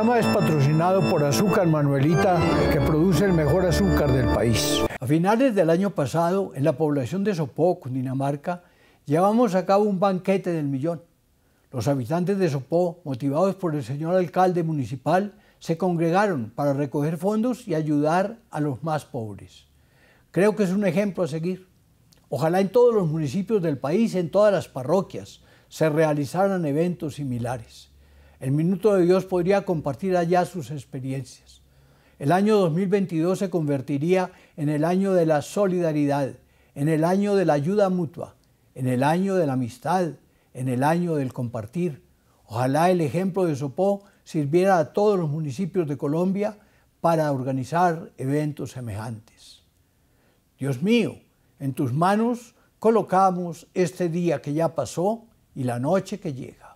programa es patrocinado por Azúcar Manuelita, que produce el mejor azúcar del país. A finales del año pasado, en la población de Sopó, Dinamarca, llevamos a cabo un banquete del millón. Los habitantes de Sopó, motivados por el señor alcalde municipal, se congregaron para recoger fondos y ayudar a los más pobres. Creo que es un ejemplo a seguir. Ojalá en todos los municipios del país, en todas las parroquias, se realizaran eventos similares. El Minuto de Dios podría compartir allá sus experiencias. El año 2022 se convertiría en el año de la solidaridad, en el año de la ayuda mutua, en el año de la amistad, en el año del compartir. Ojalá el ejemplo de Sopó sirviera a todos los municipios de Colombia para organizar eventos semejantes. Dios mío, en tus manos colocamos este día que ya pasó y la noche que llega.